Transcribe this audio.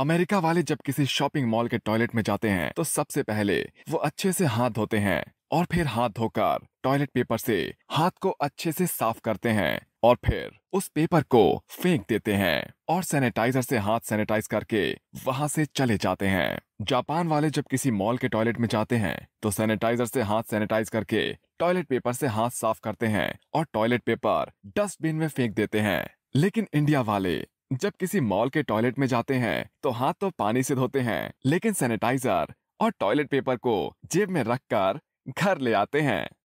America वाले जब किसी शॉपिंग मॉल के टॉयलेट में जाते हैं तो सबसे पहले वो अच्छे से हाथ धोते हैं और फिर हाथ धोकर टॉयलेट पेपर से हाथ को अच्छे से साफ करते हैं और फिर उस पेपर को फेंक देते हैं और सैनिटाइजर से हाथ सैनिटाइज करके वहां से चले जाते हैं जापान वाले जब किसी मॉल के टॉयलेट में जाते हैं तो सैनिटाइजर से हाथ सैनिटाइज करके टॉयलेट पेपर से हाथ साफ करते हैं और टॉयलेट पेपर डस्टबिन में फेंक देते हैं लेकिन इंडिया वाले जब किसी मॉल के टॉयलेट में जाते हैं तो हाथ तो पानी से धोते हैं लेकिन सैनिटाइजर और टॉयलेट पेपर को जेब में रखकर घर ले आते हैं